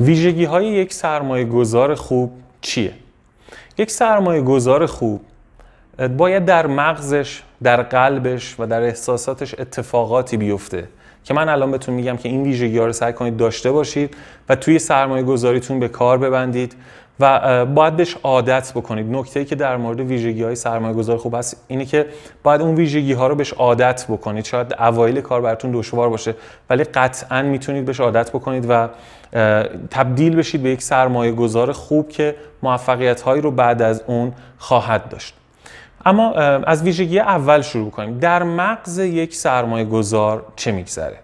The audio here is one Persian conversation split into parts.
ویژگی های یک سرمایه گذار خوب چیه؟ یک سرمایه گذار خوب باید در مغزش، در قلبش و در احساساتش اتفاقاتی بیفته که من الان بهتون میگم که این ویژگی ها رو سعی کنید داشته باشید و توی سرمایه گذاریتون به کار ببندید و باید بهش عادت بکنید نکته ای که در مورد ویژگی های سرمایه گذار خوب هست اینه که باید اون ویژگی ها رو بهش عادت بکنید شاید اوایل کار براتون دشوار باشه ولی قطعا میتونید بهش عادت بکنید و تبدیل بشید به یک سرمایه گذار خوب که موفقیت هایی رو بعد از اون خواهد داشت اما از ویژگی اول شروع کنیم در مغز یک سرمایه گذار چه میگذره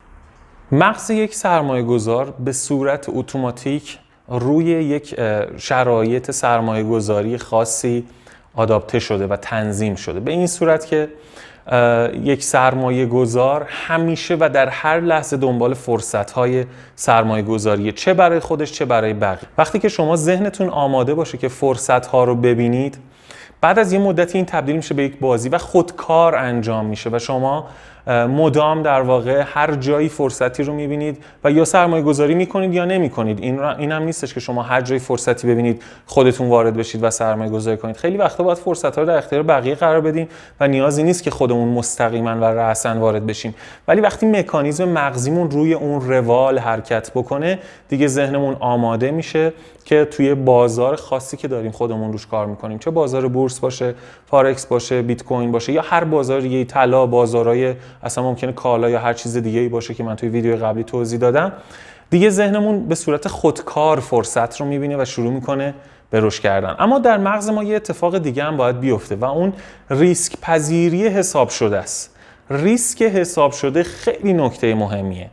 مغز یک سرمایه گذار به صورت اتوماتیک روی یک شرایط سرمایه گذاری خاصی آداپته شده و تنظیم شده به این صورت که یک سرمایه گذار همیشه و در هر لحظه دنبال فرصت های سرمایه گذاریه چه برای خودش چه برای بقیه وقتی که شما ذهنتون آماده باشه که فرصت ها رو ببینید بعد از یه مدتی این تبدیل میشه به یک بازی و خودکار انجام میشه و شما مدام در واقع هر جایی فرصتی رو میبینید و یا سرمایه گذاری میکنید یا نمیکنید این, این هم نیستش که شما هر جایی فرصتی ببینید خودتون وارد بشید و سرمایه گذاری کنید خیلی وقتا باید فرصت ها رو در اختیار بقیه قرار بدیم و نیازی نیست که خودمون مستقیما و رأسا وارد بشیم ولی وقتی مکانیزم مغزیمون روی اون روال حرکت بکنه دیگه ذهنمون آماده میشه که توی بازار خاصی که داریم خودمون روش کار میکنیم چه بازار بورس باشه فارکس باشه بیت کوین باشه یا هر بازار طلا بازارهای اصلا ممکنه کالا یا هر چیز دیگه ای باشه که من توی ویدیو قبلی توضیح دادم دیگه ذهنمون به صورت خودکار فرصت رو میبینه و شروع میکنه به روش کردن اما در مغز ما یه اتفاق دیگه هم باید بیفته و اون ریسک پذیری حساب شده است ریسک حساب شده خیلی نکته مهمیه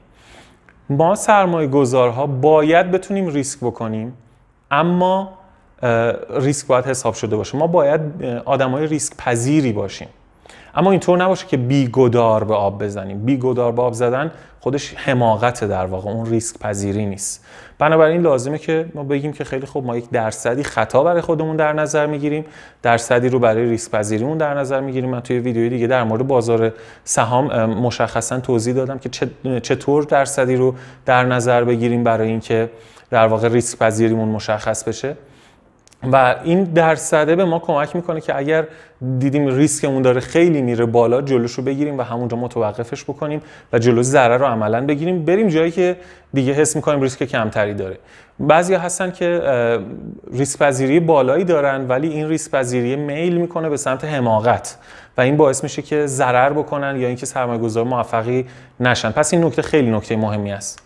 ما سرمایه گذارها باید بتونیم ریسک بکنیم اما ریسک باید حساب شده باشه ما باید آدمای ریسک پذیری باشیم اما اینطور نباشه که بیگدار به آب بزنیم بیگدار به آب زدن خودش حماقت در واقع اون ریسک پذیری نیست بنابراین لازمه که ما بگیم که خیلی خوب ما یک درصدی خطا برای خودمون در نظر میگیریم درصدی رو برای ریسک پذیریمون در نظر میگیریم من توی ویدیوی دیگه در مورد بازار سهام مشخصا توضیح دادم که چطور درصدی رو در نظر بگیریم برای اینکه در واقع ریسک پذیریمون مشخص بشه و این درصده به ما کمک میکنه که اگر دیدیم ریسکمون داره خیلی میره بالا جلوش رو بگیریم و همونجا متوقفش بکنیم و جلو ضرر رو عملا بگیریم بریم جایی که دیگه حس میکنیم ریسک کمتری داره بعضی هستن که ریسک پذیری بالایی دارن ولی این ریسک پذیری میل میکنه به سمت حماقت و این باعث میشه که ضرر بکنن یا اینکه گذار موفقی نشن پس این نکته خیلی نکته مهمی است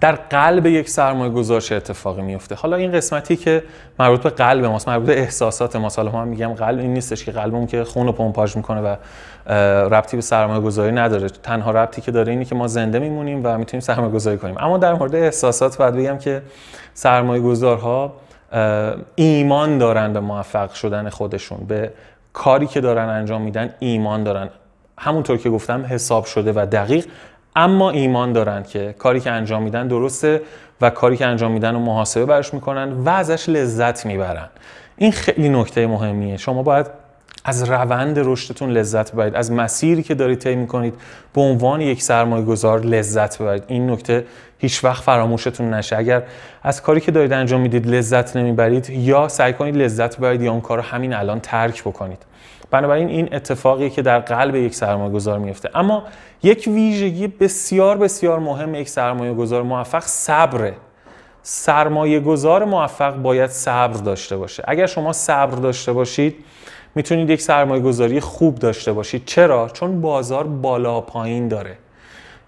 در قلب یک سرمایه گذار چه اتفاقی میفته حالا این قسمتی که مربوط به قلب ماست مربوط به احساسات ماست حالا ما میگم قلب این نیستش که قلبم که خون رو پمپاژ میکنه و ربطی به سرمایه گذاری نداره تنها ربطی که داره اینی که ما زنده میمونیم و میتونیم سرمایه گذاری کنیم اما در مورد احساسات باید بگم که سرمایه گذارها ایمان دارن به موفق شدن خودشون به کاری که دارن انجام میدن ایمان دارن همونطور که گفتم حساب شده و دقیق اما ایمان دارن که کاری که انجام میدن درسته و کاری که انجام میدن رو محاسبه برش میکنن و ازش لذت میبرن این خیلی نکته مهمیه شما باید از روند رشدتون لذت ببرید از مسیری که دارید طی میکنید به عنوان یک سرمایه گذار لذت ببرید این نکته هیچ وقت فراموشتون نشه اگر از کاری که دارید انجام میدید لذت نمیبرید یا سعی کنید لذت ببرید یا اون کار رو همین الان ترک بکنید بنابراین این اتفاقی که در قلب یک سرمایه گذار میفته اما یک ویژگی بسیار بسیار مهم یک سرمایه گذار موفق صبره سرمایه گذار موفق باید صبر داشته باشه اگر شما صبر داشته باشید میتونید یک سرمایه گذاری خوب داشته باشید چرا؟ چون بازار بالا پایین داره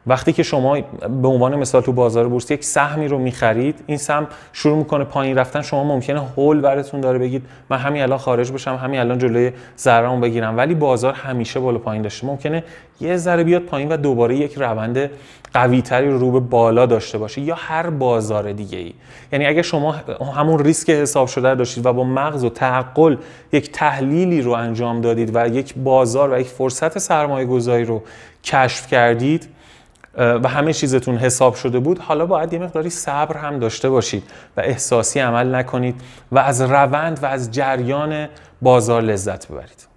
وقتی که شما به عنوان مثال تو بازار بورس یک سهمی رو میخرید این سهم شروع میکنه پایین رفتن شما ممکنه هول براتون داره بگید من همین الان خارج بشم همین الان جلوی ضررمو بگیرم ولی بازار همیشه بالا پایین داشته ممکنه یه ذره بیاد پایین و دوباره یک روند قویتری رو به بالا داشته باشه یا هر بازار دیگه ای یعنی اگر شما همون ریسک حساب شده داشتید و با مغز و تعقل یک تحلیلی رو انجام دادید و یک بازار و یک فرصت سرمایه گذاری رو کشف کردید و همه چیزتون حساب شده بود حالا باید یه مقداری صبر هم داشته باشید و احساسی عمل نکنید و از روند و از جریان بازار لذت ببرید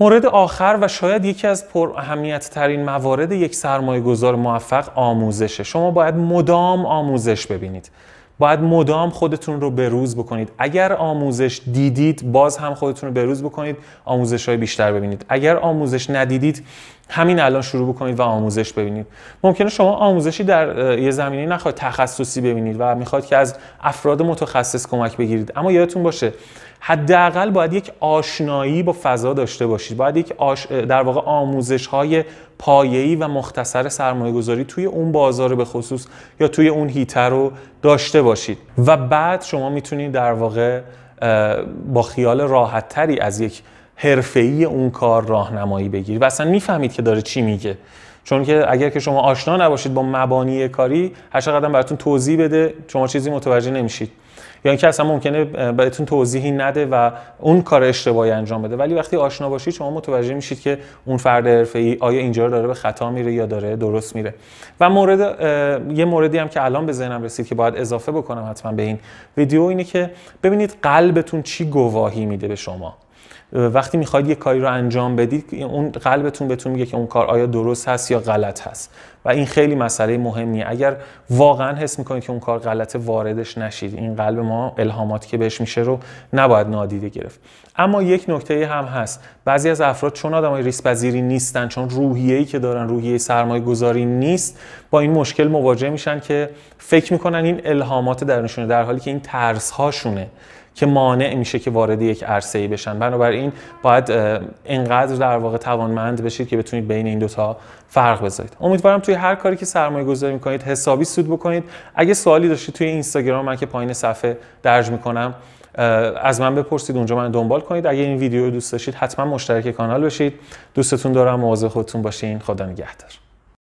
مورد آخر و شاید یکی از پر اهمیت ترین موارد یک سرمایه گذار موفق آموزشه شما باید مدام آموزش ببینید باید مدام خودتون رو به روز بکنید اگر آموزش دیدید باز هم خودتون رو به روز بکنید آموزش های بیشتر ببینید اگر آموزش ندیدید همین الان شروع بکنید و آموزش ببینید ممکنه شما آموزشی در یه زمینه نخواهید تخصصی ببینید و میخواید که از افراد متخصص کمک بگیرید اما یادتون باشه حداقل باید یک آشنایی با فضا داشته باشید باید یک آش... در واقع آموزش های پایه‌ای و مختصر سرمایه گذاری توی اون بازار به خصوص یا توی اون هیتر رو داشته باشید و بعد شما میتونید در واقع با خیال راحت تری از یک حرفه‌ای اون کار راهنمایی بگیرید و اصلا میفهمید که داره چی میگه چون که اگر که شما آشنا نباشید با مبانی کاری هر چقدر براتون توضیح بده شما چیزی متوجه نمیشید یا اینکه اصلا ممکنه براتون توضیحی نده و اون کار اشتباهی انجام بده ولی وقتی آشنا باشید شما متوجه میشید که اون فرد حرفه‌ای آیا اینجا داره به خطا میره یا داره درست میره و مورد یه موردی هم که الان به ذهنم رسید که باید اضافه بکنم حتما به این ویدیو اینه که ببینید قلبتون چی گواهی میده به شما وقتی میخواید یه کاری رو انجام بدید اون قلبتون بهتون میگه که اون کار آیا درست هست یا غلط هست و این خیلی مسئله مهمیه اگر واقعا حس میکنید که اون کار غلط واردش نشید این قلب ما الهاماتی که بهش میشه رو نباید نادیده گرفت اما یک نکته هم هست بعضی از افراد چون آدمای ریسک نیستن چون روحیه‌ای که دارن روحیه سرمایه گذاری نیست با این مشکل مواجه میشن که فکر میکنن این الهامات درونشونه در حالی که این ترس هاشونه که مانع میشه که وارد یک عرصه ای بشن بنابراین باید انقدر در واقع توانمند بشید که بتونید بین این دوتا فرق بذارید امیدوارم توی هر کاری که سرمایه گذاری میکنید حسابی سود بکنید اگه سوالی داشتید توی اینستاگرام من که پایین صفحه درج میکنم از من بپرسید اونجا من دنبال کنید اگه این ویدیو رو دوست داشتید حتما مشترک کانال بشید دوستتون دارم مواظب خودتون باشین خدا نگهدار